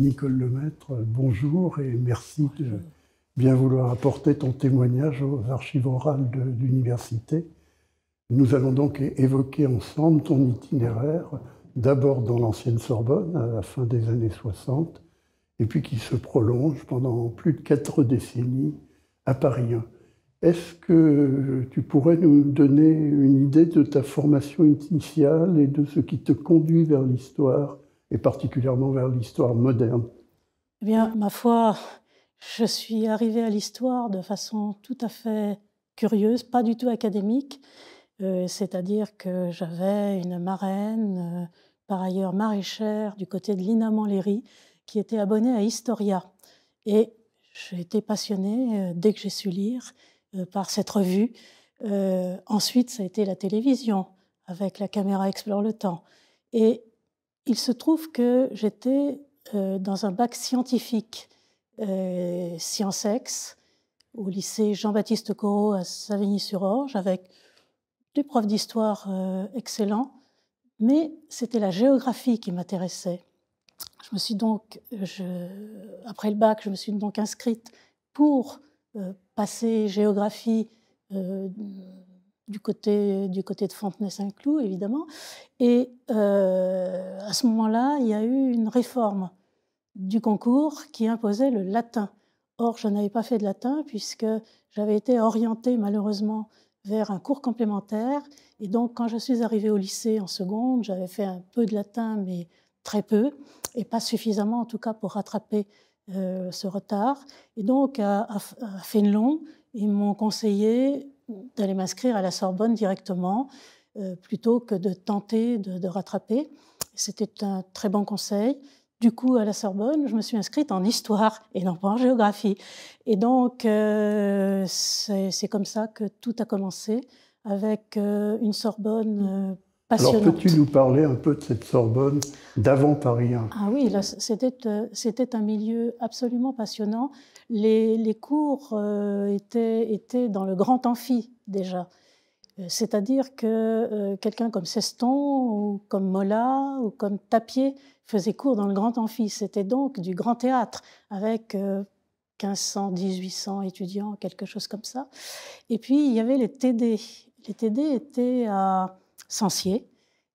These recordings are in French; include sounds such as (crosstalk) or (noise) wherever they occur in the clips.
Nicole Lemaître, bonjour et merci de bien vouloir apporter ton témoignage aux archives orales de l'université. Nous allons donc évoquer ensemble ton itinéraire, d'abord dans l'ancienne Sorbonne à la fin des années 60, et puis qui se prolonge pendant plus de quatre décennies à Paris Est-ce que tu pourrais nous donner une idée de ta formation initiale et de ce qui te conduit vers l'histoire et particulièrement vers l'histoire moderne Eh bien, ma foi, je suis arrivée à l'histoire de façon tout à fait curieuse, pas du tout académique. Euh, c'est-à-dire que j'avais une marraine, euh, par ailleurs maraîchère, du côté de Lina Manléry, qui était abonnée à Historia. Et j'ai été passionnée euh, dès que j'ai su lire par cette revue. ensuite, ça a été la télévision, avec la caméra Explore le temps. Et il se trouve que j'étais euh, dans un bac scientifique, euh, Sciences Ex, au lycée Jean-Baptiste Corot à Savigny-sur-Orge, avec des profs d'histoire euh, excellents, mais c'était la géographie qui m'intéressait. Je me suis donc, après le bac, je me suis donc inscrite pour passer géographie du côté, du côté de Fontenay-Saint-Cloud, évidemment. Et euh, à ce moment-là, il y a eu une réforme du concours qui imposait le latin. Or, je n'avais pas fait de latin puisque j'avais été orientée malheureusement vers un cours complémentaire. Et donc, quand je suis arrivée au lycée en seconde, j'avais fait un peu de latin, mais très peu, et pas suffisamment en tout cas pour rattraper euh, ce retard. Et donc, à, à Fénelon, ils m'ont conseillé d'aller m'inscrire à la Sorbonne directement euh, plutôt que de tenter de, rattraper. C'était un très bon conseil. Du coup, à la Sorbonne, je me suis inscrite en histoire et non pas en géographie. Et donc, euh, c'est comme ça que tout a commencé avec euh, une Sorbonne mmh. Alors peux-tu nous parler un peu de cette Sorbonne d'avant Paris Ah oui, euh, c'était un milieu absolument passionnant. Les, cours euh, étaient, étaient, dans le grand amphi déjà. Euh, c'est-à-dire que quelqu'un comme Seston ou comme Mola ou comme Tapier faisait cours dans le grand amphi. C'était donc du grand théâtre avec 1500, 1800 étudiants, quelque chose comme ça. Et puis il y avait les TD. Les TD étaient à Censier.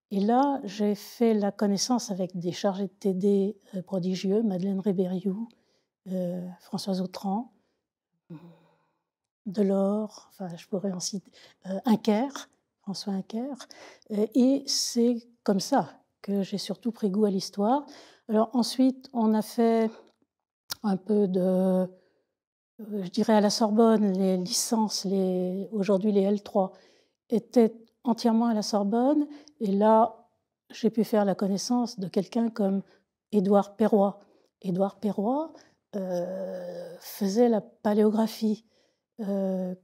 Et là, j'ai fait la connaissance avec des chargés de TD euh, prodigieux, Madeleine Ribériou, euh, Françoise Autran, Delors, enfin, je pourrais en citer, euh, François Inker. Euh, et c'est comme ça que j'ai surtout pris goût à l'histoire. Alors ensuite, on a fait un peu de, euh, je dirais à la Sorbonne, les licences, les, aujourd'hui les L3, étaient entièrement à la Sorbonne. Et là, j'ai pu faire la connaissance de quelqu'un comme Édouard Perroy. Édouard Perroy euh, faisait la paléographie. Euh,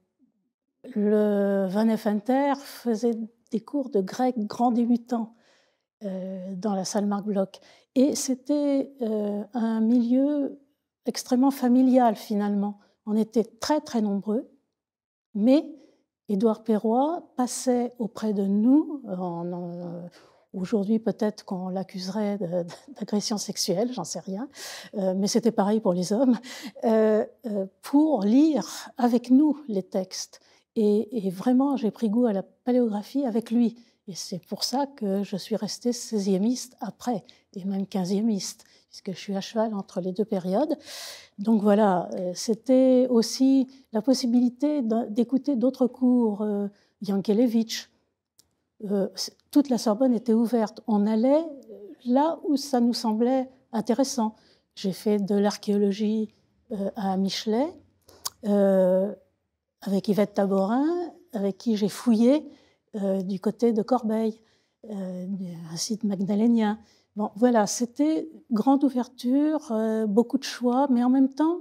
le Van Effenter faisait des cours de grec grand débutant euh, dans la salle Marc Bloch. Et c'était un milieu extrêmement familial finalement. On était très très nombreux, mais Édouard Perroy passait auprès de nous, euh, euh, aujourd'hui peut-être qu'on l'accuserait d'agression sexuelle, j'en sais rien, euh, mais c'était pareil pour les hommes, pour lire avec nous les textes. Et, et vraiment, j'ai pris goût à la paléographie avec lui. Et c'est pour ça que je suis restée 16e après, et même 15e puisque je suis à cheval entre les deux périodes. Donc voilà, euh, c'était aussi la possibilité d'écouter d'autres cours, euh, euh toute la Sorbonne était ouverte. On allait là où ça nous semblait intéressant. J'ai fait de l'archéologie euh, à Michelet avec Yvette Taborin, avec qui j'ai fouillé du côté de Corbeil, un site magdalénien. Bon, voilà, c'était grande ouverture, euh, beaucoup de choix, mais en même temps,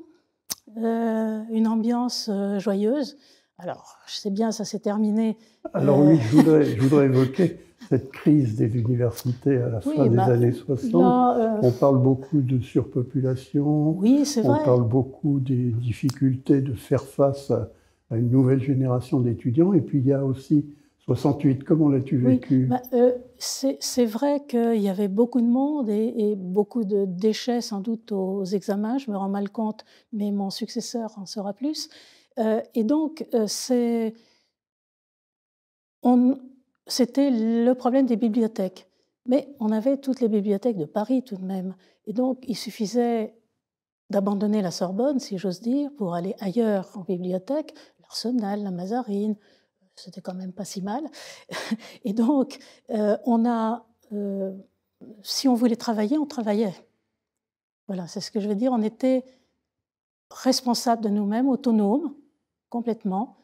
euh, une ambiance euh, joyeuse. Alors, je sais bien, ça s'est terminé. Alors oui, je voudrais, (laughs) évoquer cette crise des universités à la fin des bah, années 60. On parle beaucoup de surpopulation. Oui, c'est vrai. On parle beaucoup des difficultés de faire face à une nouvelle génération d'étudiants. Et puis il y a aussi 68, comment l'as-tu vécu bah, euh, C'est vrai qu'il y avait beaucoup de monde et, beaucoup de déchets sans doute aux examens, je me rends mal compte, mais mon successeur en saura plus. Euh, et donc, euh, c'était le problème des bibliothèques. Mais on avait toutes les bibliothèques de Paris tout de même. Et donc, il suffisait d'abandonner la Sorbonne, si j'ose dire, pour aller ailleurs en bibliothèque, l'Arsenal, la Mazarine, c'était quand même pas si mal. (laughs) Et donc, euh, on a, euh, si on voulait travailler, on travaillait. Voilà, c'est ce que je veux dire. On était responsable de nous-mêmes, autonomes, complètement,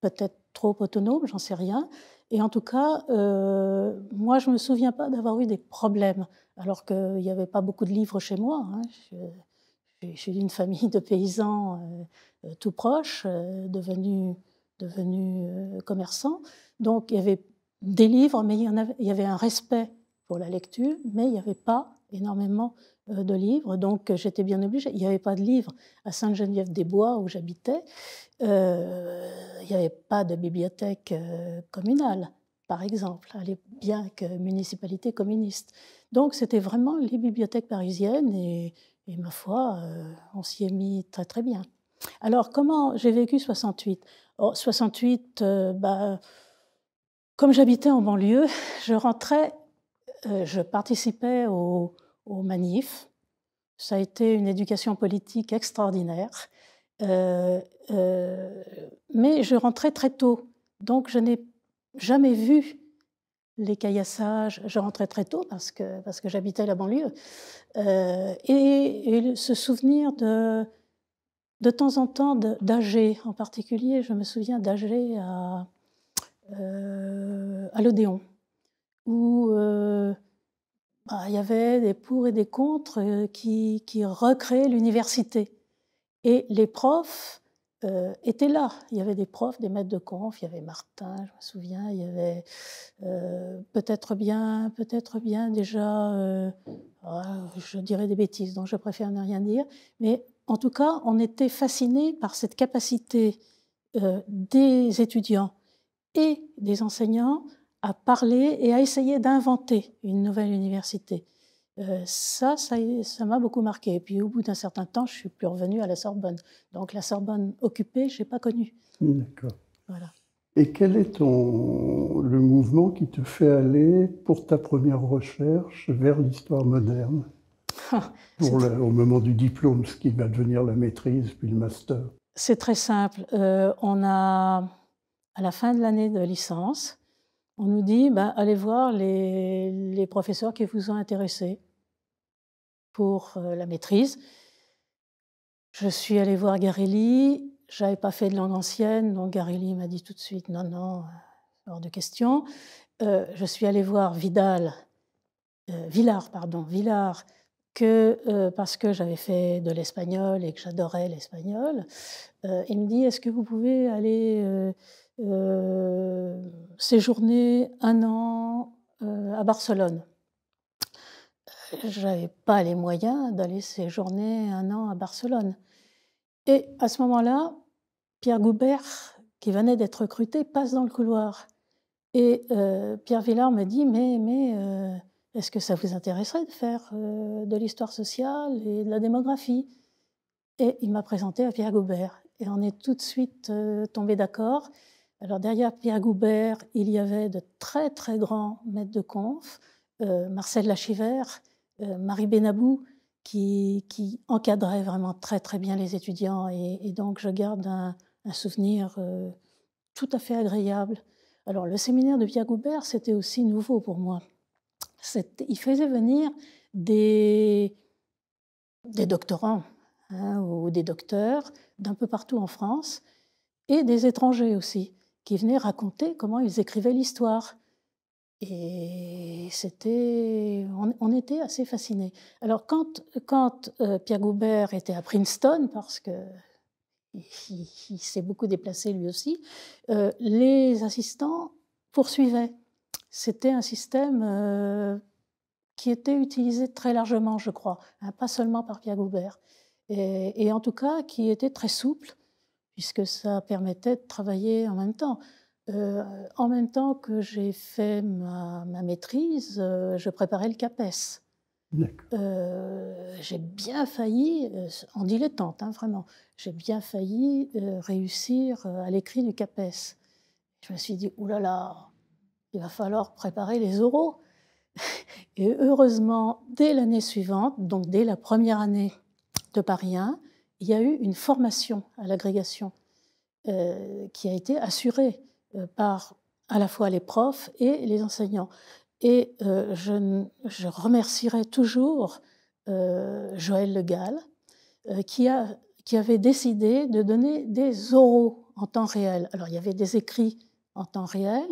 peut-être trop autonome, j'en sais rien. Et en tout cas, euh, moi, je ne me souviens pas d'avoir eu des problèmes, alors qu'il n'y avait pas beaucoup de livres chez moi. Hein. Je, suis d'une famille de paysans tout proche, devenus devenu euh, commerçant. Donc il y avait des livres, mais il y, avait, un respect pour la lecture, mais il n'y avait pas énormément euh, de livres, donc euh, j'étais bien obligée. Il n'y avait pas de livres à Sainte-Geneviève-des-Bois où j'habitais. il n'y avait pas de bibliothèque communale, par exemple, bien que municipalité communiste. Donc c'était vraiment les bibliothèques parisiennes et, ma foi, on s'y est mis très très bien. Alors, comment j'ai vécu 68 68, euh, bah, comme j'habitais en banlieue, (laughs) je rentrais, euh, je participais aux, manifs. Ça a été une éducation politique extraordinaire. Euh, mais je rentrais très tôt. Donc, je n'ai jamais vu les caillassages. Je rentrais très tôt parce que, parce que j'habitais la banlieue. et, ce souvenir de, de temps en temps d'Agé en particulier. Je me souviens d'ager euh, euh, à, l'Odéon, où euh, bah, il y avait des pour et des contre qui, qui recréaient l'université. Et les profs étaient là. Il y avait des profs, des maîtres de conf, il y avait Martin, je me souviens, il y avait peut-être bien, peut-être bien déjà, ah, je dirais des bêtises, donc je préfère ne rien dire, mais en tout cas, on était fasciné par cette capacité euh, des étudiants et des enseignants à parler et à essayer d'inventer une nouvelle université. Euh, ça, ça m'a beaucoup marqué. Et puis au bout d'un certain temps, je suis plus revenu à la Sorbonne. Donc la Sorbonne occupée, je n'ai pas connue. D'accord. Voilà. Et quel est le mouvement qui te fait aller pour ta première recherche vers l'histoire moderne pour le, au moment du diplôme, ce qui va devenir la maîtrise, puis le master. C'est très simple. Euh, on a, à la fin de l'année de licence, on nous dit bah, allez voir les, professeurs qui vous ont intéressés pour euh, la maîtrise. Je suis allée voir Garelli. J'avais pas fait de langue ancienne, donc Garelli m'a dit tout de suite non, non, euh, hors de question. je suis allée voir Vidal, euh, Villard, pardon, Villard, que euh, parce que j'avais fait de l'espagnol et que j'adorais l'espagnol, euh, il me dit est-ce que vous pouvez aller euh, séjourner un an à Barcelone J'avais pas les moyens d'aller séjourner un an à Barcelone. Et à ce moment-là, Pierre Goubert, qui venait d'être recruté, passe dans le couloir. Et Pierre Villard me dit mais mais est-ce que ça vous intéresserait de faire euh, de l'histoire sociale et de la démographie Et il m'a présenté à Pierre Goubert. Et on est tout de suite euh, tombé d'accord. Alors derrière Pierre Goubert, il y avait de très très grands maîtres de conf, euh, Marcel Lachiver, Marie Benabou, qui, encadraient vraiment très très bien les étudiants. Et, donc je garde un souvenir tout à fait agréable. Alors le séminaire de Pierre Goubert, c'était aussi nouveau pour moi il faisait venir des, doctorants hein, ou des docteurs d'un peu partout en France et des étrangers aussi qui venaient raconter comment ils écrivaient l'histoire. Et c'était, on, était assez fascinés. Alors quand, quand euh, Pierre Goubert était à Princeton, parce que il, s'est beaucoup déplacé lui aussi, euh, les assistants poursuivaient c'était un système euh, qui était utilisé très largement, je crois, hein, pas seulement par Pierre Goubert, et, en tout cas qui était très souple, puisque ça permettait de travailler en même temps. Euh, en même temps que j'ai fait ma, maîtrise, euh, je préparais le CAPES. j'ai bien failli, en dilettante, hein, vraiment, j'ai bien failli réussir à l'écrit du CAPES. Je me suis dit, oulala, il va falloir préparer les oraux. (laughs) Et heureusement, dès l'année suivante, donc dès la première année de Paris 1, il y a eu une formation à l'agrégation euh, qui a été assurée euh, par à la fois les profs et les enseignants. Et euh, je, remercierai toujours Joël Le Gall, qui avait décidé de donner des oraux en temps réel. Alors il y avait des écrits en temps réel,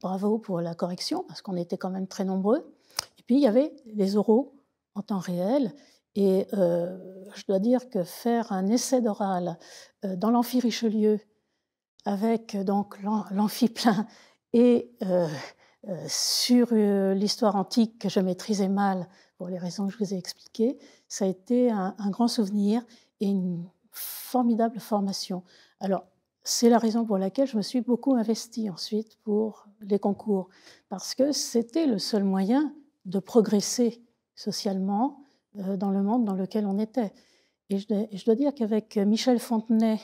bravo pour la correction, parce qu'on était quand même très nombreux. Et puis il y avait les oraux en temps réel. Et euh, je dois dire que faire un essai d'oral euh, dans l'amphi Richelieu, avec donc l'amphi plein et euh, sur l'histoire antique que je maîtrisais mal pour les raisons que je vous ai expliquées, ça a été un grand souvenir et une formidable formation. Alors, c'est la raison pour laquelle je me suis beaucoup investie ensuite pour les concours, parce que c'était le seul moyen de progresser socialement euh, dans le monde dans lequel on était. Et je, dois dire qu'avec Michel Fontenay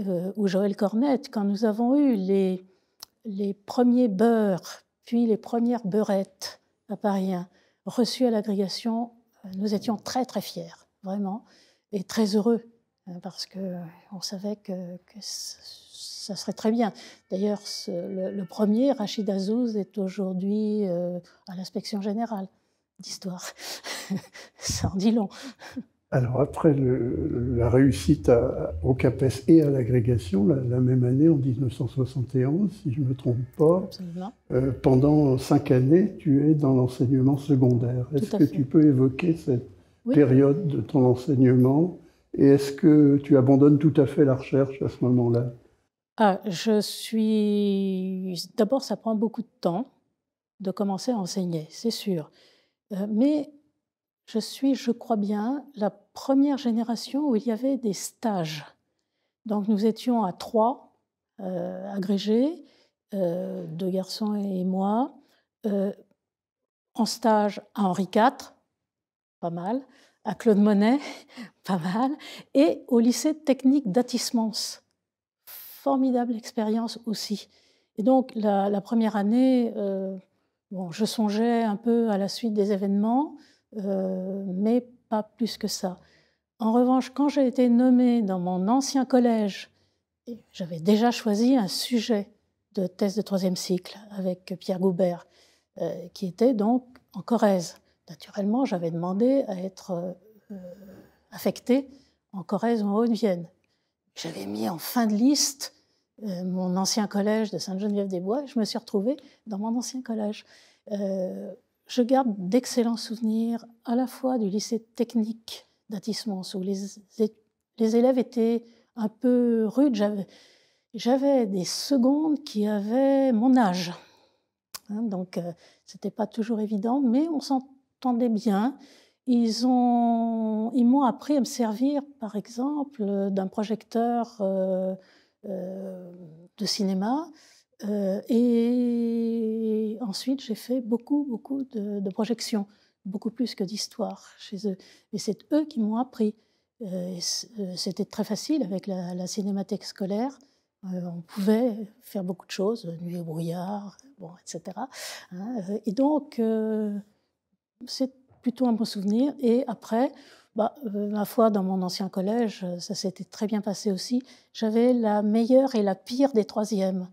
euh, ou Joël Cornette, quand nous avons eu les, les premiers beurres, puis les premières beurettes à Paris 1, reçues à l'agrégation, euh, nous étions très très fiers, vraiment, et très heureux Hein, parce qu'on euh, savait que, ça serait très bien. D'ailleurs, le, premier, Rachid Azouz, est aujourd'hui euh, à l'inspection générale d'histoire. (laughs) ça en dit long. Alors après la réussite au CAPES et à l'agrégation, la, même année, en 1971, si je ne me trompe pas, euh, pendant cinq années, tu es dans l'enseignement secondaire. Est-ce que tu peux évoquer cette période de ton enseignement et est-ce que tu abandonnes tout à fait la recherche à ce moment-là ah, Je suis. D'abord, ça prend beaucoup de temps de commencer à enseigner, c'est sûr. Euh, mais je suis, je crois bien, la première génération où il y avait des stages. Donc nous étions à trois euh, agrégés, euh, deux garçons et moi, en stage à Henri IV, pas mal, à Claude Monet, (laughs) pas mal, et au lycée technique d'Atismans. Formidable expérience aussi. Et donc la, première année, euh, bon, je songeais un peu à la suite des événements, euh, mais pas plus que ça. En revanche, quand j'ai été nommée dans mon ancien collège, j'avais déjà choisi un sujet de thèse de troisième cycle avec Pierre Goubert, euh, qui était donc en Corrèze naturellement, j'avais demandé à être euh, euh, affectée en Corrèze ou en Haute-Vienne. J'avais mis en fin de liste euh, mon ancien collège de Sainte-Geneviève-des-Bois. Je me suis retrouvée dans mon ancien collège. je garde d'excellents souvenirs à la fois du lycée technique d'Atismons, où les, les, élèves étaient un peu rudes. J'avais des secondes qui avaient mon âge. Hein. donc, c'était ce n'était pas toujours évident, mais on s'en s'entendaient bien. Ils m'ont ils appris à me servir, par exemple, d'un projecteur euh, euh, de cinéma. Euh, et ensuite, j'ai fait beaucoup, beaucoup de, projections, beaucoup plus que d'histoires chez eux. Et c'est eux qui m'ont appris. C'était très facile avec la, la cinémathèque scolaire. on pouvait faire beaucoup de choses, nuit et brouillard, bon, etc. Hein. et donc, c'est plutôt un bon souvenir. Et après, bah, euh, ma foi, dans mon ancien collège, ça s'était très bien passé aussi. J'avais la meilleure et la pire des troisièmes.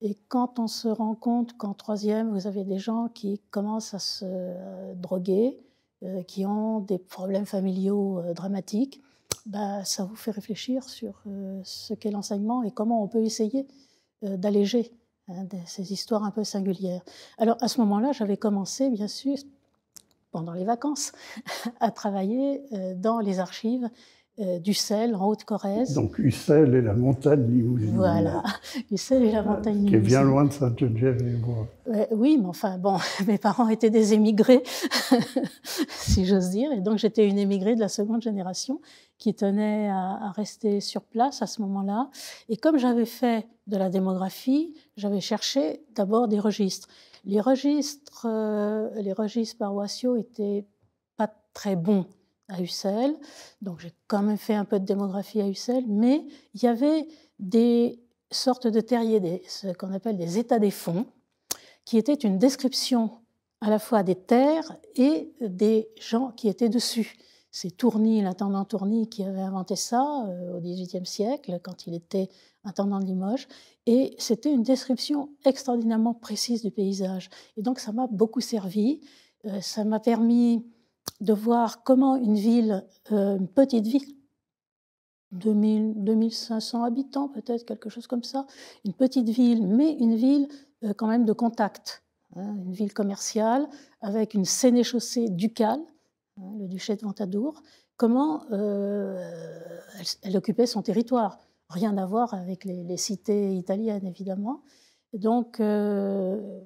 Et quand on se rend compte qu'en troisième, vous avez des gens qui commencent à se euh, droguer, euh, qui ont des problèmes familiaux dramatiques, bah, ça vous fait réfléchir sur ce qu'est l'enseignement et comment on peut essayer d'alléger hein, ces histoires un peu singulières. Alors à ce moment-là, j'avais commencé, bien sûr, pendant les vacances, (laughs) à travailler euh, dans les archives euh, d'Ussel, en Haute-Corrèze. Donc Ussel et la montagne limousine. Voilà, (laughs) Ussel et la euh, montagne limousine. Qui est bien loin de saint geneviève et oui, mais enfin, bon, (laughs) mes parents étaient des émigrés, si j'ose dire, et donc j'étais une émigrée de la seconde génération qui tenait à rester sur place à ce moment-là. Et comme j'avais fait de la démographie, j'avais cherché d'abord des registres. Les registres, euh, les registres paroissiaux étaient pas très bons à Ussel, donc j'ai quand même fait un peu de démographie à Ussel, mais il y avait des sortes de terriers, ce qu'on appelle des états des fonds, qui étaient une description à la fois des terres et des gens qui étaient dessus c'est Tourny, l'intendant Tourny, qui avait inventé ça euh, au XVIIIe siècle, quand il était intendant de Limoges. Et c'était une description extraordinairement précise du paysage. Et donc, ça m'a beaucoup servi. Euh, ça m'a permis de voir comment une ville, euh, une petite ville, 2500 habitants peut-être, quelque chose comme ça, une petite ville, mais une ville quand même de contact, hein, une ville commerciale, avec une sénéchaussée ducale, Hein, le duché de Ventadour, comment euh, elle, occupait son territoire. Rien à voir avec les, cités italiennes, évidemment. Donc, euh,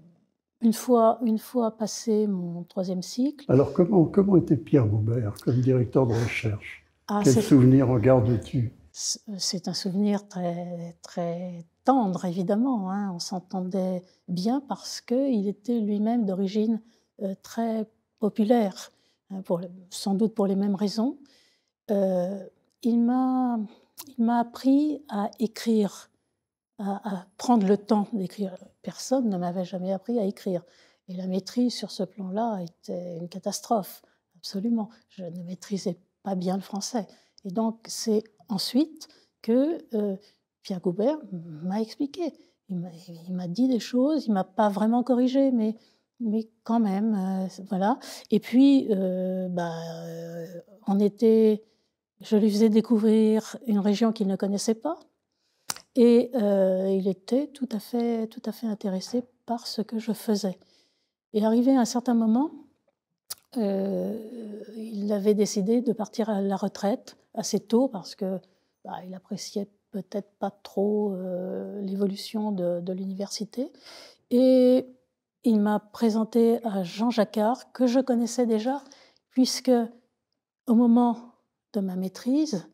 une, fois, une fois passé mon troisième cycle. Alors, comment, comment était Pierre Boubert comme directeur de recherche ah, Quel souvenir regardes-tu C'est un souvenir très, très tendre, évidemment. Hein. On s'entendait bien parce qu'il était lui-même d'origine euh, très populaire. Hein, pour, sans doute pour les mêmes raisons, euh, il m'a appris à écrire, à, prendre le temps d'écrire. Personne ne m'avait jamais appris à écrire. Et la maîtrise sur ce plan-là était une catastrophe, absolument. Je ne maîtrisais pas bien le français. Et donc, c'est ensuite que euh, Pierre Goubert m'a expliqué. Il m'a dit des choses, il ne m'a pas vraiment corrigé, mais mais quand même, euh, voilà. Et puis, en euh, bah, euh, je lui faisais découvrir une région qu'il ne connaissait pas, et il était tout à fait, tout à fait intéressé par ce que je faisais. Et arrivé à un certain moment, il avait décidé de partir à la retraite assez tôt parce que bah, il appréciait peut-être pas trop l'évolution de, de l'université. Et il m'a présenté à euh, Jean Jacquard, que je connaissais déjà, puisque au moment de ma maîtrise,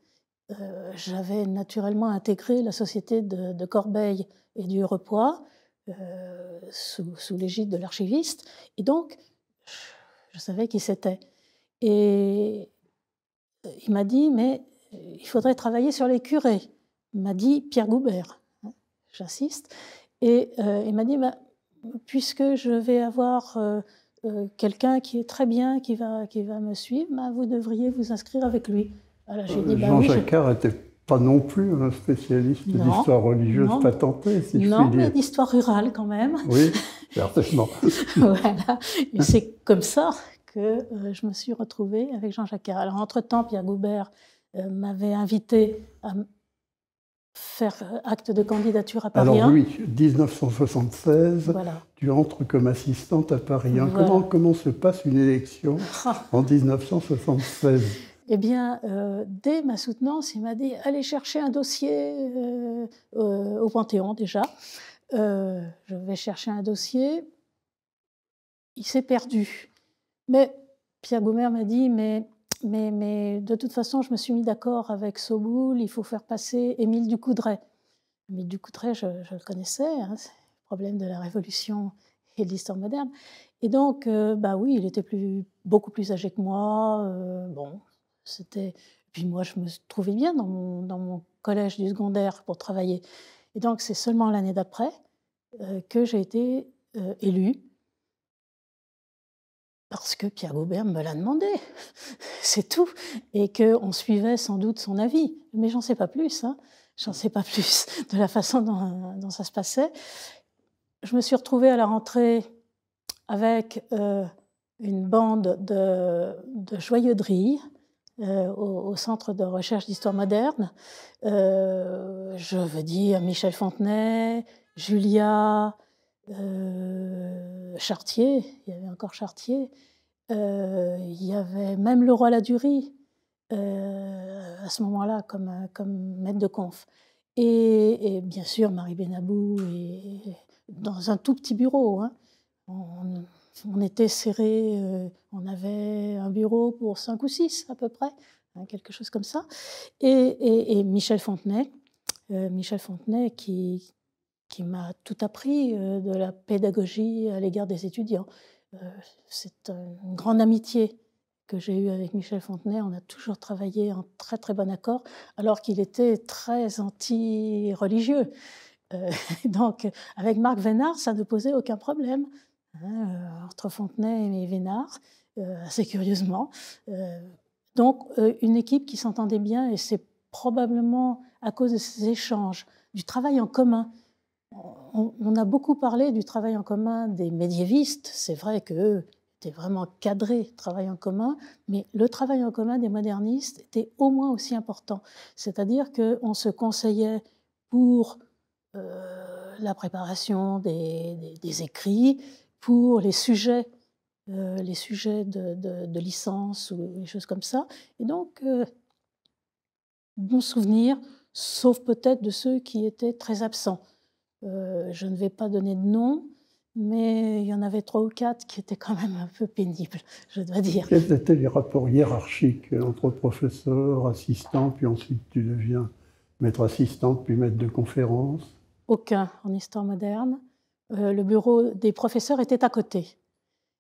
euh, j'avais naturellement intégré la société de, Corbeil et du Repois euh, sous, l'égide de l'archiviste, et donc je savais qui c'était. Et il m'a dit, mais il faudrait travailler sur les curés, m'a dit Pierre Goubert. J'insiste. Et il m'a dit, bah, puisque je vais avoir euh, euh, quelqu'un qui est très bien, qui va, qui va me suivre, ben, vous devriez vous inscrire avec lui. Euh, ben Jean Jacquard n'était pas non plus un spécialiste d'histoire religieuse non, patentée, si non, je puis dire. mais d'histoire rurale quand même. Oui, certainement. (laughs) voilà, c'est comme ça que je me suis retrouvée avec Jean Jacquard. Alors, entre-temps, Pierre Goubert m'avait invité à, faire euh, acte de candidature à Paris Alors oui, 1976, tu entres comme assistante à Paris Comment, se passe une élection ah. en 1976 eh bien, euh, dès ma soutenance, il m'a dit allez chercher un dossier euh, au Panthéon déjà. je vais chercher un dossier. Il s'est perdu. Mais Pierre Goumer m'a dit mais mais, de toute façon, je me suis mis d'accord avec Soboul, il faut faire passer Émile Ducoudray. Émile Ducoudray, je, je le connaissais, hein, problème de la Révolution et de l'histoire moderne. Et donc, euh, bah oui, il était beaucoup plus âgé que moi. Euh, bon, c'était. Puis moi, je me trouvais bien dans mon, collège du secondaire pour travailler. Et donc, c'est seulement l'année d'après euh, que j'ai été élue parce que Pierre Gobert me l'a demandé, c'est tout, et qu'on suivait sans doute son avis. Mais j'en sais pas plus, hein. j'en sais pas plus de la façon dont, ça se passait. Je me suis retrouvée à la rentrée avec euh, une bande de, de joyeux drilles, euh, au, Centre de recherche d'histoire moderne. Euh, je veux dire Michel Fontenay, Julia, euh, Chartier, il y avait encore Chartier, euh, il y avait même le roi la Ladurie euh, à ce moment-là comme, comme maître de conf. Et, bien sûr Marie Benabou, et, dans un tout petit bureau. Hein. On, était serré, on avait un bureau pour cinq ou six à peu près, hein, quelque chose comme ça. et Michel Fontenay, Michel Fontenay qui, qui m'a tout appris euh, de la pédagogie à l'égard des étudiants. Euh, c'est une grande amitié que j'ai eue avec Michel Fontenay. On a toujours travaillé en très très bon accord, alors qu'il était très anti-religieux. Euh, (laughs) donc avec Marc Vénard, ça ne posait aucun problème. Hein, entre Fontenay et Vénard, assez curieusement. donc une équipe qui s'entendait bien et c'est probablement à cause de ces échanges, du travail en commun on a beaucoup parlé du travail en commun des médiévistes. C'est vrai qu'eux étaient vraiment cadrés, travail en commun, mais le travail en commun des modernistes était au moins aussi important. C'est-à-dire qu'on se conseillait pour euh, la préparation des, écrits, pour les sujets, euh, les sujets de, licence ou des choses comme ça. Et donc, euh, bon souvenir, sauf peut-être de ceux qui étaient très absents. Euh, je ne vais pas donner de nom, mais il y en avait trois ou quatre qui étaient quand même un peu pénibles, je dois dire. Quels étaient les rapports hiérarchiques entre professeur, assistant, puis ensuite tu deviens maître assistant, puis maître de conférence Aucun en histoire moderne. Euh, le bureau des professeurs était à côté,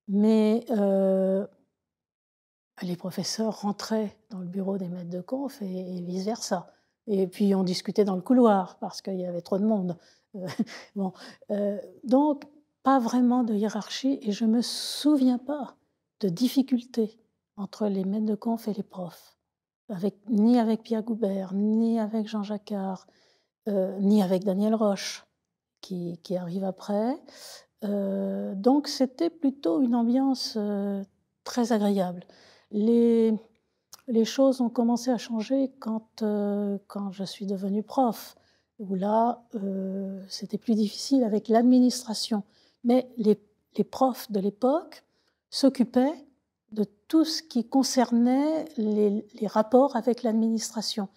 mais euh, les professeurs rentraient dans le bureau des maîtres de conf et vice-versa. Et puis on discutait dans le couloir parce qu'il y avait trop de monde. Euh, (laughs) bon, euh, donc pas vraiment de hiérarchie et je me souviens pas de difficultés entre les maîtres de conf et les profs, avec, ni avec Pierre Goubert, ni avec Jean Jacquard, euh, ni avec Daniel Roche qui, arrive après. donc c'était plutôt une ambiance très agréable. Les les choses ont commencé à changer quand, euh, quand je suis devenue prof, où là, euh, c'était plus difficile avec l'administration. Mais les, les, profs de l'époque s'occupaient de tout ce qui concernait les, les rapports avec l'administration.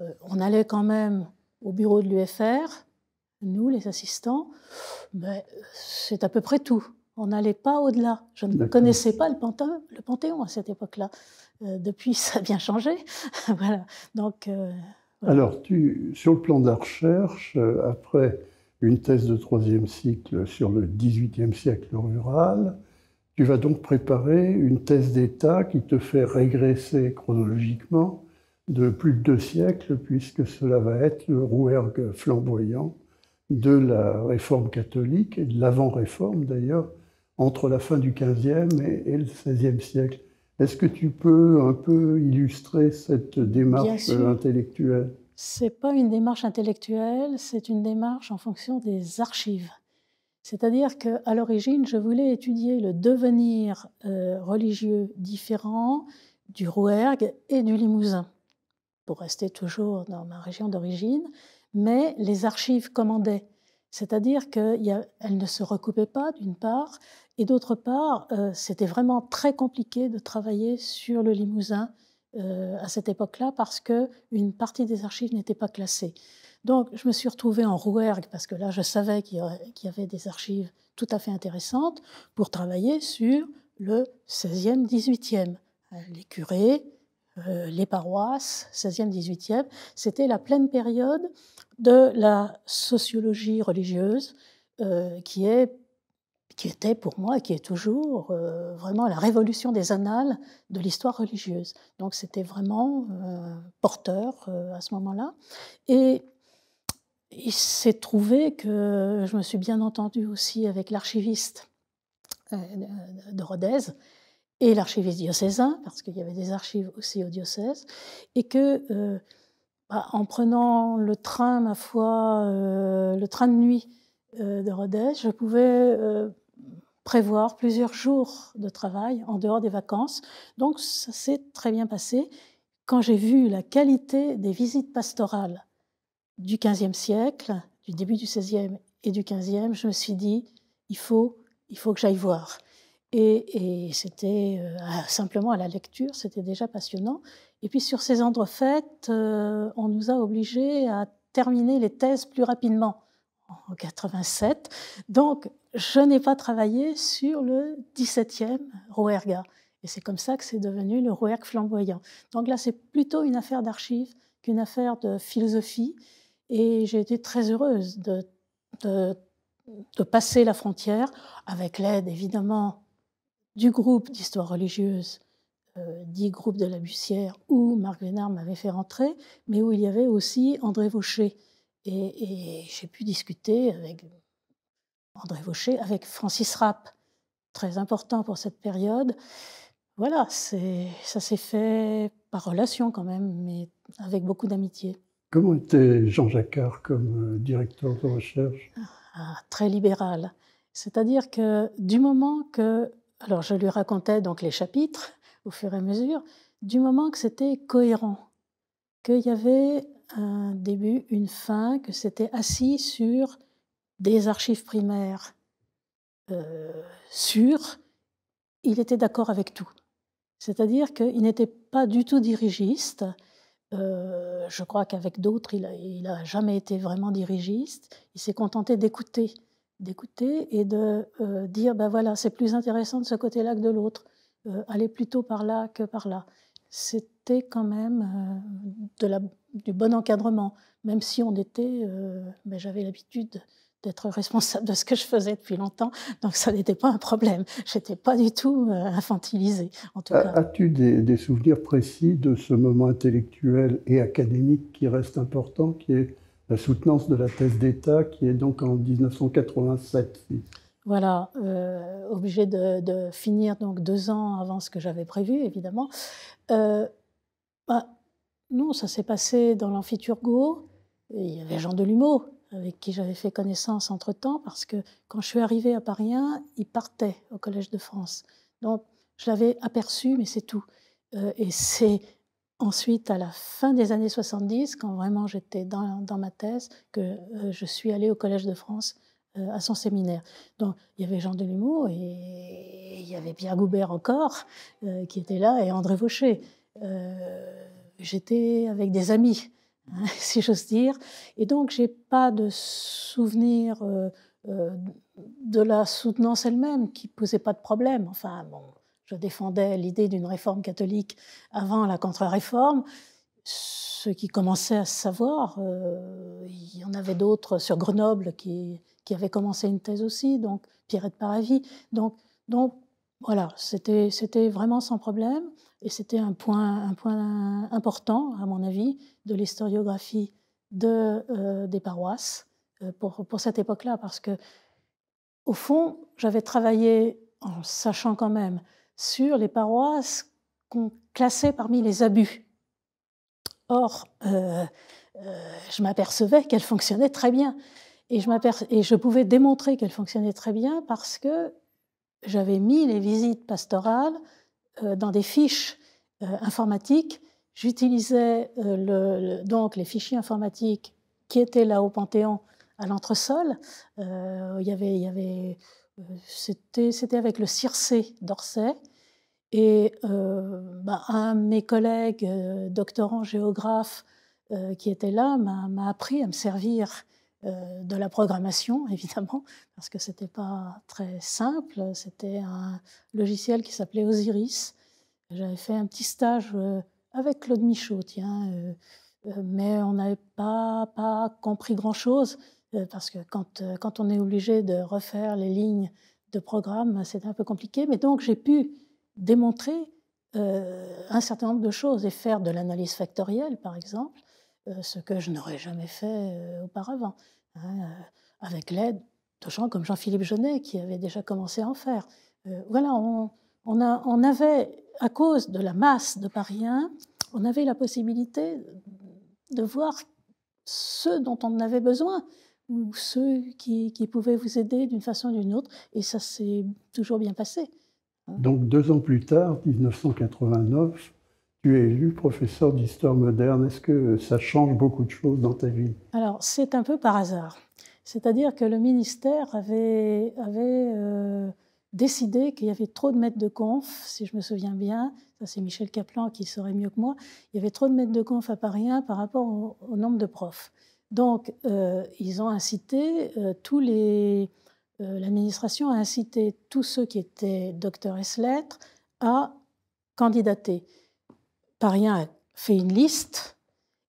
Euh, on allait quand même au bureau de l'UFR, nous, les assistants, mais c'est à peu près tout on n'allait pas au-delà. Je ne connaissais pas le Panthéon, à cette époque-là. Euh, depuis, (laughs) ça a bien changé. (laughs) voilà. Donc, euh, Alors, sur le plan de la recherche, euh, après une thèse de troisième cycle sur le 18e siècle rural, tu vas donc préparer une thèse d'État qui te fait régresser chronologiquement de plus de deux siècles, puisque cela va être le rouergue flamboyant de la réforme catholique et de l'avant-réforme d'ailleurs, entre la fin du XVe et, le XVIe siècle. Est-ce que tu peux un peu illustrer cette démarche intellectuelle C'est pas une démarche intellectuelle, c'est une démarche en fonction des archives. C'est-à-dire qu'à l'origine, je voulais étudier le devenir euh, religieux différent du Rouergue et du Limousin, pour rester toujours dans ma région d'origine, mais les archives commandaient. C'est-à-dire qu'elles ne se recoupaient pas, d'une part, et d'autre part, euh, c'était vraiment très compliqué de travailler sur le Limousin euh, à cette époque-là parce que une partie des archives n'était pas classée. Donc, je me suis retrouvée en Rouergue parce que là, je savais qu'il y, avait des archives tout à fait intéressantes pour travailler sur le 16e, 18e, euh, les curés, les paroisses, 16e, 18e. C'était la pleine période de la sociologie religieuse qui est qui était pour moi, et qui est toujours euh, vraiment la révolution des annales de l'histoire religieuse. Donc c'était vraiment euh, porteur euh, à ce moment-là. Et il s'est trouvé que je me suis bien entendue aussi avec l'archiviste de Rodez et l'archiviste diocésain, parce qu'il y avait des archives aussi au diocèse, et que bah, en prenant le train, ma foi, le train de nuit, de Rodez, je pouvais prévoir plusieurs jours de travail en dehors des vacances. Donc ça s'est très bien passé. Quand j'ai vu la qualité des visites pastorales du XVe siècle, du début du XVIe et du XVe, je me suis dit, il faut, il faut que j'aille voir. Et, c'était euh, simplement à la lecture, c'était déjà passionnant. Et puis sur ces endroits faits, euh, on nous a obligés à terminer les thèses plus rapidement en 87. Donc, je n'ai pas travaillé sur le 17e Rouerga. Et c'est comme ça que c'est devenu le Rouergue flamboyant. Donc là, c'est plutôt une affaire d'archives qu'une affaire de philosophie. Et j'ai été très heureuse de, de, passer la frontière, avec l'aide évidemment du groupe d'histoire religieuse, euh, dit groupe de la Bussière, où Marc Vénard m'avait fait rentrer, mais où il y avait aussi André Vaucher, et, j'ai pu discuter avec André Vaucher, avec Francis Rapp, très important pour cette période. Voilà, ça s'est fait par relation quand même, mais avec beaucoup d'amitié. Comment était Jean Jacquard comme euh, directeur de recherche ah, ah, Très libéral. C'est-à-dire que du moment que, alors je lui racontais donc les chapitres au fur et à mesure, du moment que c'était cohérent, qu'il y avait un début, une fin, que c'était assis sur des archives primaires euh, sûres, il était d'accord avec tout. C'est-à-dire qu'il n'était pas du tout dirigiste. Euh, je crois qu'avec d'autres, il n'a jamais été vraiment dirigiste. Il s'est contenté d'écouter, d'écouter et de euh, dire ben voilà, c'est plus intéressant de ce côté-là que de l'autre. Euh, aller plutôt par là que par là. C'est quand même euh, de la, du bon encadrement, même si on était, mais euh, ben, j'avais l'habitude d'être responsable de ce que je faisais depuis longtemps, donc ça n'était pas un problème. J'étais pas du tout euh, infantilisée, en tout cas. As-tu des, souvenirs précis de ce moment intellectuel et académique qui reste important, qui est la soutenance de la thèse d'État, qui est donc en 1987 voilà, euh, obligé de, finir donc deux ans avant ce que j'avais prévu, évidemment. Bah, non, ça s'est passé dans l'Amphiturgo. Il y avait Jean Delumeau, avec qui j'avais fait connaissance entre-temps, parce que quand je suis arrivée à Paris 1, il partait au Collège de France. Donc, je l'avais aperçu, mais c'est tout. Euh, et c'est ensuite, à la fin des années 70, quand vraiment j'étais dans, ma thèse, que euh, je suis allée au Collège de France euh, à son séminaire. Donc, il y avait Jean Delumeau et il y avait Pierre Goubert encore, qui était là, et André Vaucher. Euh, j'étais avec des amis, hein, (laughs) si j'ose dire. Et donc, j'ai pas de souvenir euh, euh, de la soutenance elle-même qui posait pas de problème. Enfin, bon, je défendais l'idée d'une réforme catholique avant la contre-réforme. Ce qui commençait à se savoir, il y en avait d'autres sur Grenoble qui, qui, avaient commencé une thèse aussi, donc Pierrette Paravis. Donc, donc voilà, c'était vraiment sans problème. Et c'était un point, important, à mon avis, de l'historiographie euh, des paroisses euh, pour, cette époque-là, parce que, au fond, j'avais travaillé, en sachant quand même, sur les paroisses qu'on classait parmi les abus. Or, euh, je m'apercevais qu'elles fonctionnaient très bien. Et je, et je pouvais démontrer qu'elles fonctionnaient très bien parce que j'avais mis les visites pastorales euh, dans des fiches euh, informatiques. J'utilisais euh, donc les fichiers informatiques qui étaient là au Panthéon à l'entresol. y avait, y avait c'était avec le Circé d'Orsay. Et bah, un de mes collègues, doctorants, doctorant géographe, qui était là, m'a appris à me servir euh, de la programmation, (laughs) évidemment, parce que ce n'était pas très simple. C'était un logiciel qui s'appelait Osiris. J'avais fait un petit stage euh, avec Claude Michaud, tiens, euh, mais on n'avait pas, pas compris grand-chose, parce que quand, quand on est obligé de refaire les lignes de programme, c'est un peu compliqué. Mais donc, j'ai pu démontrer un certain nombre de choses et faire de l'analyse factorielle, par exemple. Euh, ce que je n'aurais jamais fait euh, auparavant, hein, euh, avec l'aide de gens comme Jean-Philippe Jeunet qui avait déjà commencé à en faire. voilà, on, on, a, on, avait, à cause de la masse de Parisiens, on avait la possibilité de voir ceux dont on avait besoin ou ceux qui, qui pouvaient vous aider d'une façon ou d'une autre. Et ça s'est toujours bien passé. Donc deux ans plus tard, 1989, tu es élu professeur d'histoire moderne. Est-ce que ça change beaucoup de choses dans ta vie Alors, c'est un peu par hasard. C'est-à-dire que le ministère avait, avait euh, décidé qu'il y avait trop de maîtres de conf, si je me souviens bien. Ça, c'est Michel Caplan qui saurait mieux que moi. Il y avait trop de maîtres de conf à Paris 1 par rapport au, nombre de profs. Donc, euh, ils ont incité euh, tous les. L'administration a incité tous ceux qui étaient docteurs s lettres à candidater. Parien a fait une liste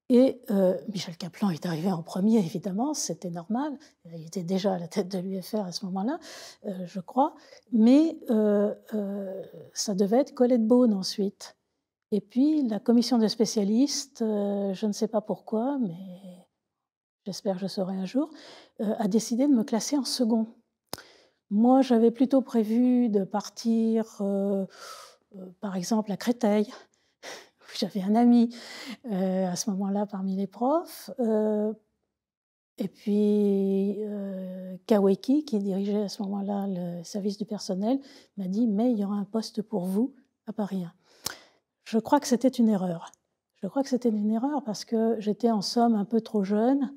et euh, Michel Kaplan est arrivé en premier, évidemment, c'était normal. Il était déjà à la tête de l'UFR à ce moment-là, euh, je crois. Mais euh, ça devait être Colette Beaune ensuite. Et puis la commission de spécialistes, je ne sais pas pourquoi, mais j'espère que je saurai un jour, a décidé de me classer en second. Moi, j'avais plutôt prévu de partir, par exemple, à Créteil (laughs) j'avais un ami euh, à ce moment-là parmi les profs. Euh, et puis euh, Kaweki, qui dirigeait à ce moment-là le service du personnel, m'a dit Mais il y aura un poste pour vous à Paris Je crois que c'était une erreur. Je crois que c'était une erreur parce que j'étais en somme un peu trop jeune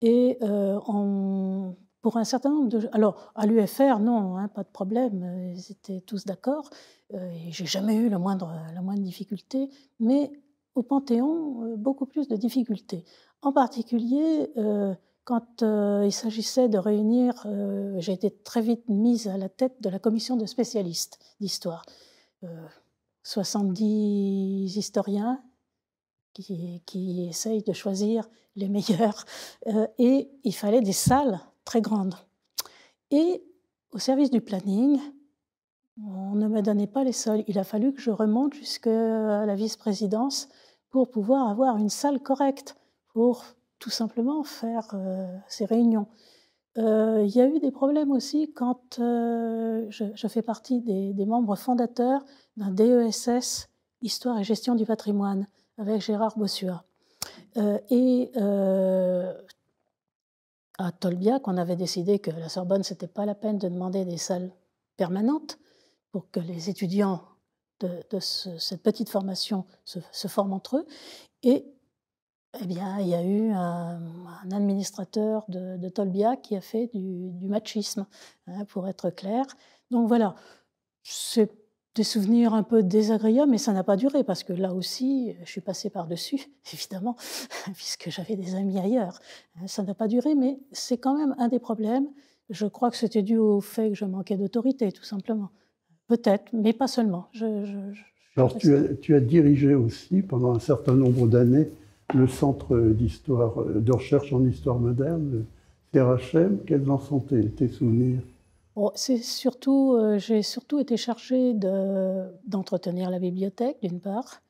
et euh, on pour un certain nombre de. Alors, à l'UFR, non, hein, pas de problème, euh, ils étaient tous d'accord, euh, et j'ai jamais eu la moindre, la moindre difficulté, mais au Panthéon, euh, beaucoup plus de difficultés. En particulier, quand il s'agissait de réunir, j'ai été très vite mise à la tête de la commission de spécialistes d'histoire. 70 historiens, qui, qui, essayent de choisir les meilleurs. et il fallait des salles très grande. Et au service du planning, on ne me donnait pas les sols. Il a fallu que je remonte jusqu'à la vice-présidence pour pouvoir avoir une salle correcte pour tout simplement faire euh, ces réunions. Euh, il y a eu des problèmes aussi quand euh, je, fais partie des, des membres fondateurs d'un DESS, Histoire et gestion du patrimoine, avec Gérard Bossua. et à Tolbiac, on avait décidé que la Sorbonne, ce n'était pas la peine de demander des salles permanentes pour que les étudiants de, cette petite formation se, forment entre eux. Et eh bien, il y a eu un, administrateur de, Tolbia Tolbiac qui a fait du, machisme, hein, pour être clair. Donc voilà, c'est des souvenirs un peu désagréables, mais ça n'a pas duré parce que là aussi, je suis passée par-dessus, (laughs) évidemment, (laughs) puisque j'avais des amis ailleurs. Hein, ça n'a pas duré, mais c'est quand même un des problèmes. Je crois que c'était dû au fait que je manquais d'autorité, tout simplement. Peut-être, mais pas seulement. Alors, tu as, dirigé aussi, pendant un certain nombre d'années, le Centre d'histoire, de recherche en histoire moderne, le CRHM. Quels en sont tes souvenirs c'est surtout, euh, j'ai surtout été chargée d'entretenir la bibliothèque, d'une part.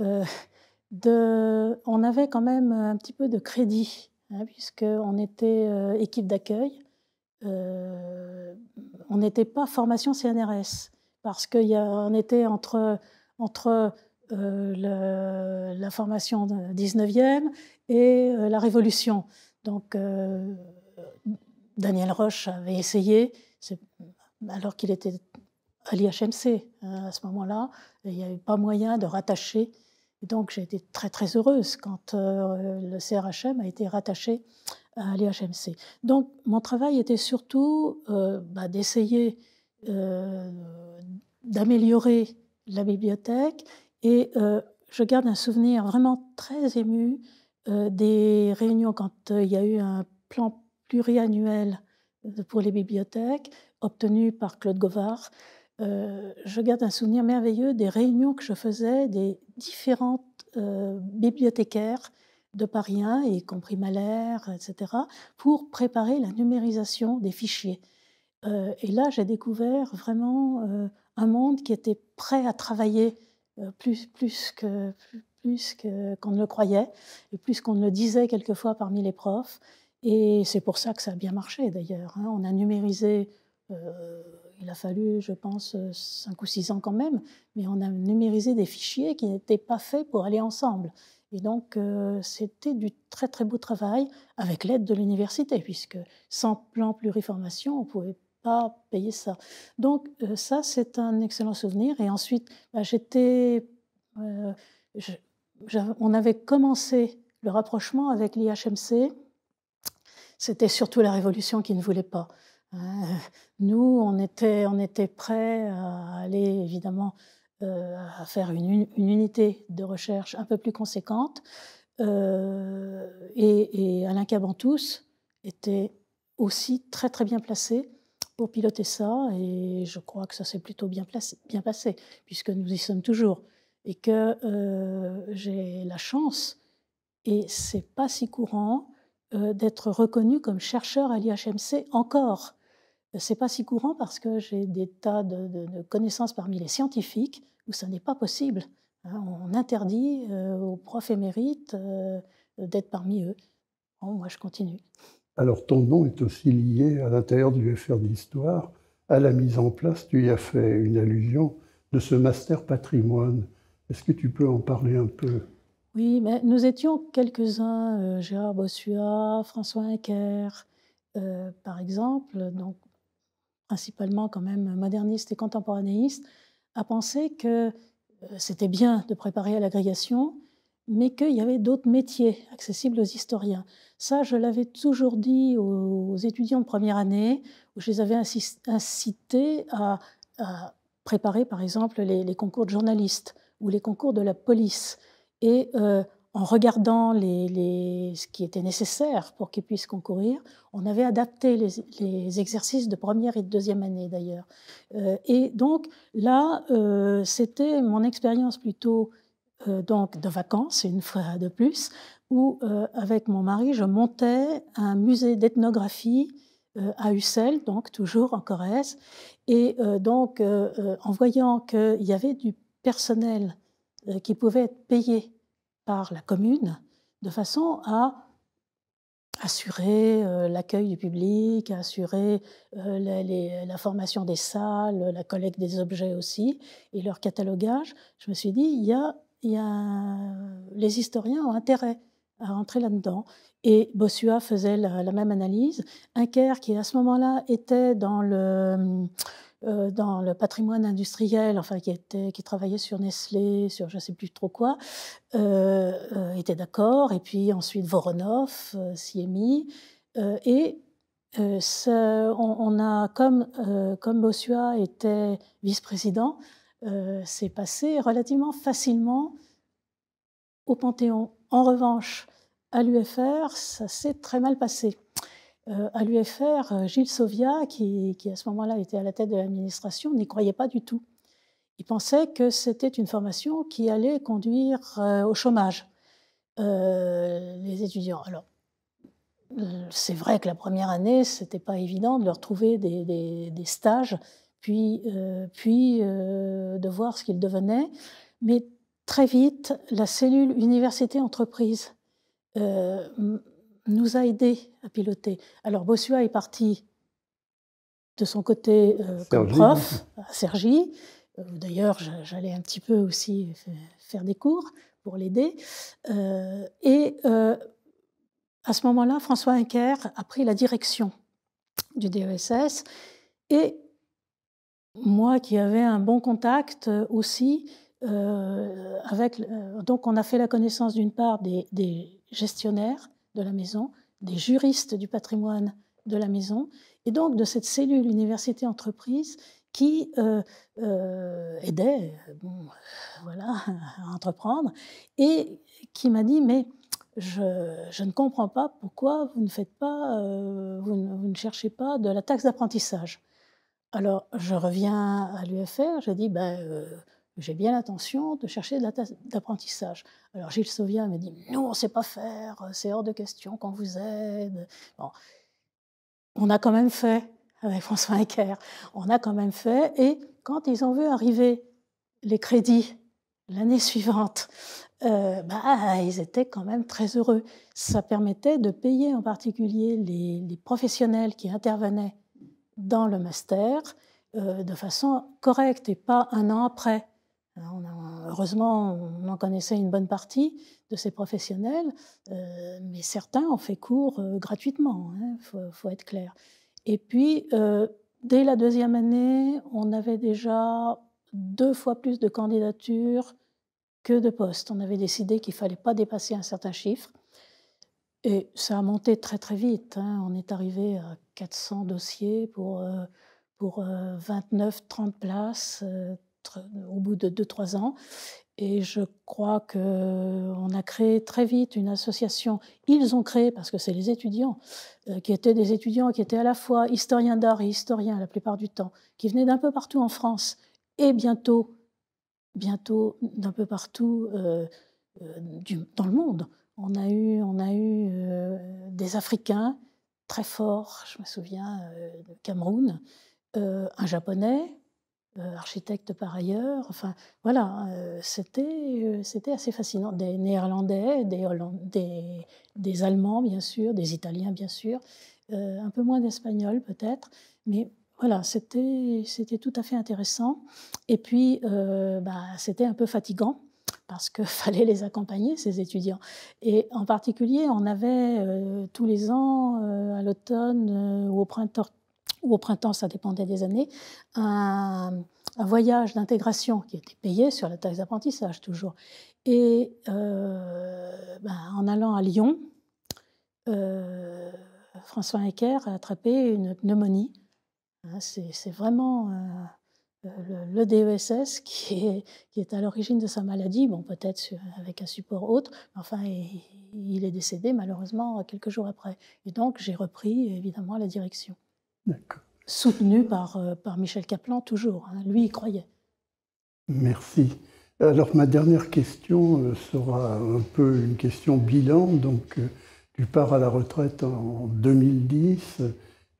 Euh, on avait quand même un petit peu de crédit, hein, puisqu'on était euh, équipe d'accueil. on n'était pas formation CNRS, parce qu'on était entre, entre la formation 19e et la Révolution. Donc, Daniel Roche avait essayé alors qu'il était à l'IHMC hein, à ce moment-là, il n'y avait pas moyen de rattacher. Et donc j'ai été très très heureuse quand euh, le CRHM a été rattaché à l'IHMC. Donc mon travail était surtout euh, bah, d'essayer euh, d'améliorer la bibliothèque et je garde un souvenir vraiment très ému des réunions quand il y a eu un plan pluriannuel pour les bibliothèques, obtenu par Claude Govard. Euh, je garde un souvenir merveilleux des réunions que je faisais des différentes euh, bibliothécaires de Paris 1, y compris Malher, etc., pour préparer la numérisation des fichiers. Euh, et là, j'ai découvert vraiment un monde qui était prêt à travailler plus, plus que, plus, qu'on ne le croyait et plus qu'on ne le disait quelquefois parmi les profs. Et c'est pour ça que ça a bien marché d'ailleurs. Hein. On a numérisé, euh, il a fallu, je pense, 5 euh, ou 6 ans quand même, mais on a numérisé des fichiers qui n'étaient pas faits pour aller ensemble. Et donc, euh, c'était du très très beau travail avec l'aide de l'université, puisque sans plan pluriformation, on ne pouvait pas payer ça. Donc, ça, c'est un excellent souvenir. Et ensuite, bah, j'étais. on avait commencé le rapprochement avec l'IHMC c'était surtout la Révolution qui ne voulait pas. Euh, nous, on était, on était prêts à aller évidemment euh, à faire une, unité de recherche un peu plus conséquente. Euh, et, Alain Cabantous était aussi très très bien placé pour piloter ça, et je crois que ça s'est plutôt bien, bien passé, puisque nous y sommes toujours, et que j'ai la chance, et c'est pas si courant, euh, d'être reconnu comme chercheur à l'IHMC encore. Euh, c'est pas si courant parce que j'ai des tas de, connaissances parmi les scientifiques où ça n'est pas possible. Hein. on interdit euh, aux profs émérites d'être parmi eux. moi, je continue. Alors, ton nom est aussi lié à l'intérieur du FR d'histoire à la mise en place, tu y as fait une allusion, de ce master patrimoine. Est-ce que tu peux en parler un peu oui, mais nous étions quelques-uns, euh, Gérard Bossua, François hecker euh, par exemple, donc principalement quand même modernistes et contemporanéistes, à penser que euh, c'était bien de préparer à l'agrégation, mais qu'il y avait d'autres métiers accessibles aux historiens. Ça, je l'avais toujours dit aux étudiants de première année, où je les avais incités à, préparer, par exemple, les, les, concours de journalistes ou les concours de la police. Et en regardant les, ce qui était nécessaire pour qu'ils puissent concourir, on avait adapté les, exercices de première et de deuxième année d'ailleurs. et donc là, c'était mon expérience plutôt donc de vacances, une fois de plus, où avec mon mari, je montais un musée d'ethnographie à Ussel, donc toujours en Corrèze. Et donc, en voyant qu'il y avait du personnel euh, qui pouvaient être payés par la commune de façon à assurer euh, l'accueil du public, assurer euh, la, formation des salles, la collecte des objets aussi, et leur catalogage, je me suis dit, il y a, il y a... les historiens ont intérêt à rentrer là-dedans. Et Bossua faisait la, même analyse. Incaire, qui à ce moment-là était dans le euh, dans le patrimoine industriel, enfin qui, qui travaillait sur Nestlé, sur je ne sais plus trop quoi, euh, euh, était d'accord. Et puis ensuite Voronov s'y est mis. et on, a, comme, comme Bossua était vice-président, c'est passé relativement facilement au Panthéon. En revanche, à l'UFR, ça s'est très mal passé. Euh, à l'UFR, euh, Gilles Sauvia, qui, à ce moment-là était à la tête de l'administration, n'y croyait pas du tout. Il pensait que c'était une formation qui allait conduire euh, au chômage les étudiants. Alors, c'est vrai que la première année, ce c'était pas évident de leur trouver des, stages, puis, de voir ce qu'ils devenaient. Mais très vite, la cellule université-entreprise nous a aidés à piloter. Alors Bossua est parti de son côté euh, comme prof à Sergi. Euh, d'ailleurs, j'allais un petit peu aussi faire des cours pour l'aider. Euh, et à ce moment-là, François Inquer a pris la direction du DESS. Et moi, qui avais un bon contact aussi, avec, donc on a fait la connaissance d'une part des, des gestionnaires de la maison, des juristes du patrimoine de la maison, et donc de cette cellule université-entreprise qui euh, euh, aidait euh, voilà, (laughs) à entreprendre, et qui m'a dit, mais je, ne comprends pas pourquoi vous ne faites pas, vous, ne, vous, ne, cherchez pas de la taxe d'apprentissage. Alors, je reviens à l'UFR, je dis, ben j'ai bien l'intention de chercher de d'apprentissage. Alors Gilles Sauvia me dit Nous, on ne sait pas faire, c'est hors de question qu'on vous aide. Bon. On a quand même fait avec François Ecker, on a quand même fait. Et quand ils ont vu arriver les crédits l'année suivante, euh, bah, ils étaient quand même très heureux. Ça permettait de payer en particulier les, professionnels qui intervenaient dans le master euh, de façon correcte et pas un an après. Hein, heureusement, on en connaissait une bonne partie de ces professionnels, euh, mais certains ont fait cours euh, gratuitement, il hein, faut, être clair. Et puis, euh, dès la deuxième année, on avait déjà deux fois plus de candidatures que de postes. On avait décidé qu'il ne fallait pas dépasser un certain chiffre. Et ça a monté très très vite. Hein. On est arrivé à 400 dossiers pour, pour 29-30 places au bout de 2-3 ans. Et je crois qu'on a créé très vite une association. Ils ont créé, parce que c'est les étudiants, euh, qui étaient des étudiants qui étaient à la fois historiens d'art et historiens la plupart du temps, qui venaient d'un peu partout en France et bientôt, bientôt d'un peu partout euh, euh, dans le monde. On a on a eu des Africains très forts, je me souviens, de Cameroun, un Japonais, euh, architectes par ailleurs. Enfin, voilà, euh, c'était euh, c'était assez fascinant. Des Néerlandais, des, des, des, Allemands, bien sûr, des Italiens, bien sûr, un peu moins d'Espagnols, peut-être, mais voilà, c'était tout à fait intéressant. Et puis, bah, c'était un peu fatigant parce qu'il (laughs) fallait les accompagner, ces étudiants. Et en particulier, on avait tous les ans, à l'automne ou au printemps ou au printemps, ça dépendait des années, un, voyage d'intégration qui était payé sur la taxe d'apprentissage toujours. Et euh, ben, en allant à Lyon, euh, François Ecker a attrapé une pneumonie. Hein, c'est vraiment euh, le, le, DESS qui est, qui est à l'origine de sa maladie, bon, peut-être avec un support autre, mais enfin, il est décédé malheureusement quelques jours après. Et donc, j'ai repris évidemment la direction soutenu par, euh, par Michel Caplan toujours. Hein. Lui, il croyait. Merci. Alors ma dernière question euh, sera un peu une question bilan. Donc euh, tu pars à la retraite en 2010.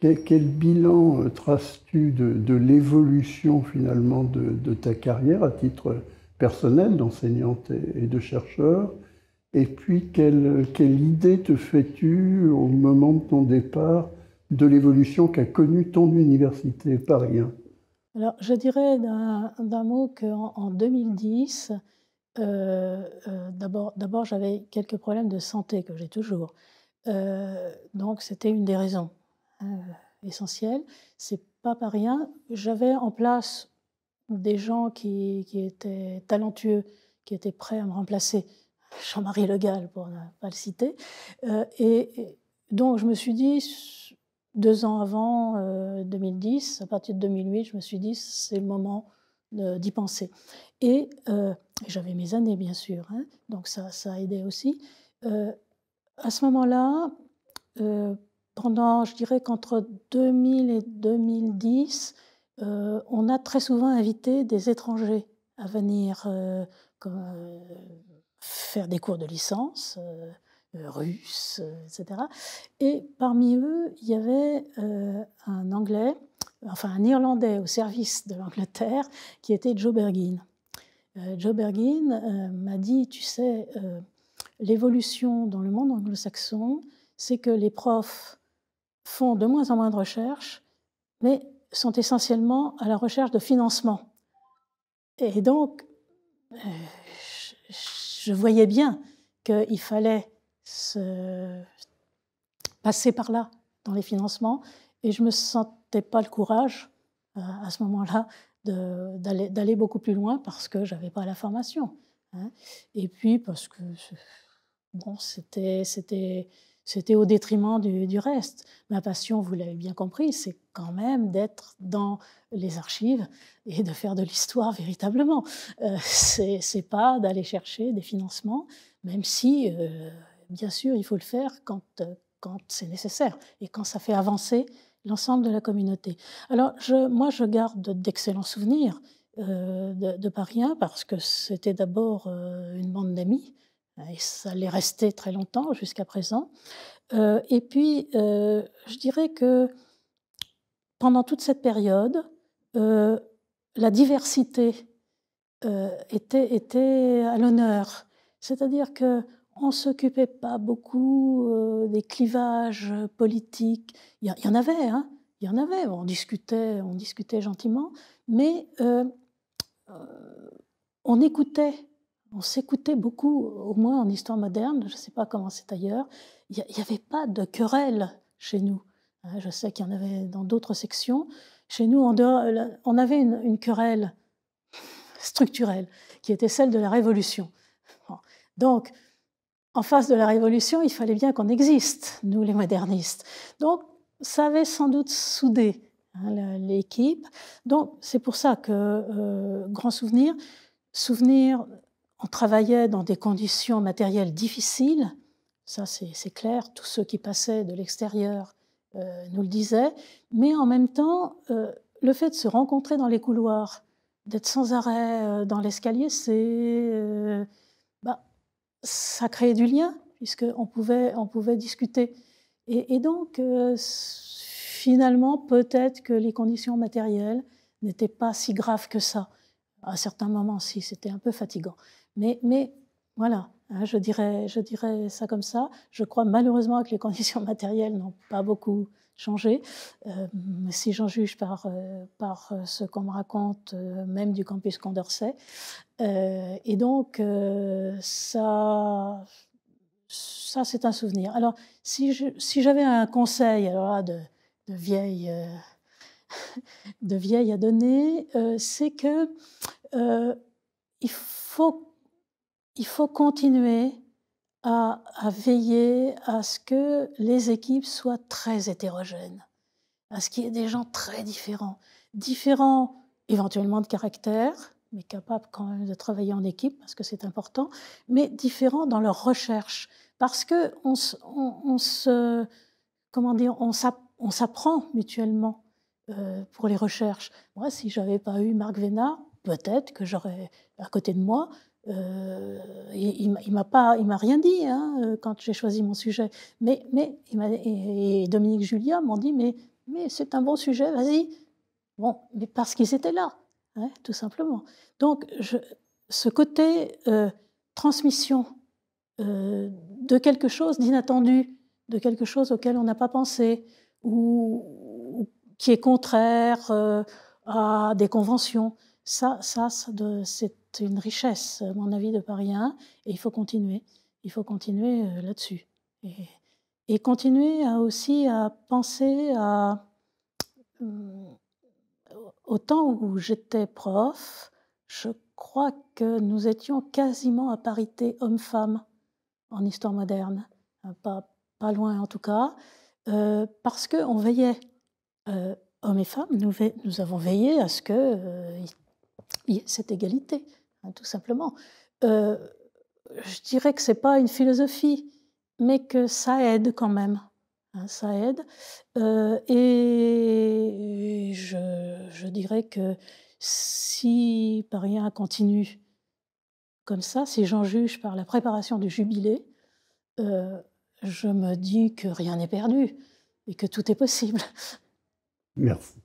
Quel, bilan traces-tu de, l'évolution finalement de, ta carrière à titre personnel d'enseignante et, de chercheur Et puis quelle, quelle idée te fais-tu au moment de ton départ de l'évolution qu'a connue ton université Paris hein. Alors, je dirais d'un mot qu'en en 2010, euh, euh d'abord j'avais quelques problèmes de santé que j'ai toujours. Euh, donc, c'était une des raisons euh, essentielles. C'est pas par rien. J'avais en place des gens qui, qui, étaient talentueux, qui étaient prêts à me remplacer. Jean-Marie Le Gall, pour ne pas le citer. et donc je me suis dit, deux ans avant, 2010, euh, à partir de 2008, je me suis dit, c'est le moment d'y penser. Euh, et, j'avais mes années, bien sûr, hein, donc ça, ça a aidé aussi. Euh, à ce moment-là, pendant, je dirais qu'entre 2000 et 2010, on a très souvent invité des étrangers à venir faire des cours de licence. Euh, russes, euh, etc. Et parmi eux, il y avait euh, un Anglais, enfin un Irlandais au service de l'Angleterre, qui était Joe Bergin. Joe Bergin m'a dit, tu sais, l'évolution dans le monde anglo-saxon, c'est que les profs font de moins en moins de recherches mais sont essentiellement à la recherche de financement. Et donc, je voyais bien qu'il fallait passer par là dans les financements et je ne me sentais pas le courage euh, à ce moment-là d'aller beaucoup plus loin parce que je n'avais pas la formation. Hein. Et puis parce que bon, c'était au détriment du, du, reste. Ma passion, vous l'avez bien compris, c'est quand même d'être dans les archives et de faire de l'histoire véritablement. Euh, ce c'est pas d'aller chercher des financements, même si... Euh, bien sûr, il faut le faire quand, euh, quand c'est nécessaire et quand ça fait avancer l'ensemble de la communauté. Alors, je, moi, je garde d'excellents souvenirs euh, de, de, Paris parce que c'était d'abord euh, une bande d'amis et ça l'est resté très longtemps jusqu'à présent. et puis, je dirais que pendant toute cette période, la diversité était, était à l'honneur. C'est-à-dire que on s'occupait pas beaucoup euh, des clivages politiques. Il y, en avait, hein. il y en avait. On discutait, on discutait gentiment, mais euh, euh, on écoutait, on s'écoutait beaucoup, au moins en histoire moderne. Je ne sais pas comment c'est ailleurs. Il n'y avait pas de querelle chez nous. Hein. Je sais qu'il y en avait dans d'autres sections. Chez nous, on avait une, querelle structurelle qui était celle de la Révolution. Donc, en face de la Révolution, il fallait bien qu'on existe, nous les modernistes. Donc, ça avait sans doute soudé hein, l'équipe. Donc, c'est pour ça que euh, Grand Souvenir, Souvenir, on travaillait dans des conditions matérielles difficiles. Ça, c'est clair. Tous ceux qui passaient de l'extérieur euh, nous le disaient. Mais en même temps, euh, le fait de se rencontrer dans les couloirs, d'être sans arrêt dans l'escalier, c'est. Bah, ça créait du lien, puisqu'on pouvait, on pouvait discuter. Et, donc, euh, finalement, peut-être que les conditions matérielles n'étaient pas si graves que ça. À certains moments, si, c'était un peu fatigant. Mais, voilà, hein, je, dirais, je dirais ça comme ça. Je crois malheureusement que les conditions (laughs) matérielles n'ont pas beaucoup changé. Euh, si j'en juge par, euh, par euh, ce qu'on me raconte, même du campus Condorcet. et donc, ça, ça c'est un souvenir. Alors, si j'avais un conseil alors de, de, vieille, (laughs) de vieille à donner, c'est que il, faut, il faut continuer à, veiller à ce que les équipes soient très hétérogènes, à ce qu'il y ait des gens très différents, différents éventuellement de caractère, mais capables quand même de travailler en équipe, parce que c'est important, mais différents dans leur recherche, parce que on, se, comment dire, on s'apprend mutuellement euh, pour les recherches. Moi, si j'avais pas eu Marc Vénard, peut-être que j'aurais à côté de moi, euh, il ne m'a pas, il m'a rien dit hein, euh, quand j'ai choisi mon sujet. Mais, mais et, et Dominique Julia m'ont dit mais, mais c'est un bon sujet, vas-y. Bon, mais parce qu'ils étaient là, hein, tout simplement. Donc je, ce côté euh, transmission de quelque chose d'inattendu, de quelque chose auquel on n'a pas pensé ou, qui est contraire à des conventions, ça, ça, ça c'est c'est une richesse, à mon avis, de Paris 1, et il faut continuer. Il faut continuer euh, là-dessus. Et, continuer à aussi à penser à, euh, au temps où j'étais prof, je crois que nous étions quasiment à parité homme-femme en histoire moderne, euh, pas, pas loin en tout cas, euh, parce qu'on veillait, hommes et femmes, nous, avons veillé à ce que ait cette égalité. Hein, tout simplement. Euh, je dirais que ce n'est pas une philosophie, mais que ça aide quand même. Hein, ça aide. Euh, et je, dirais que si rien continue comme ça, si j'en juge par la préparation du jubilé, euh, je me dis que rien n'est perdu et que tout est possible. Merci.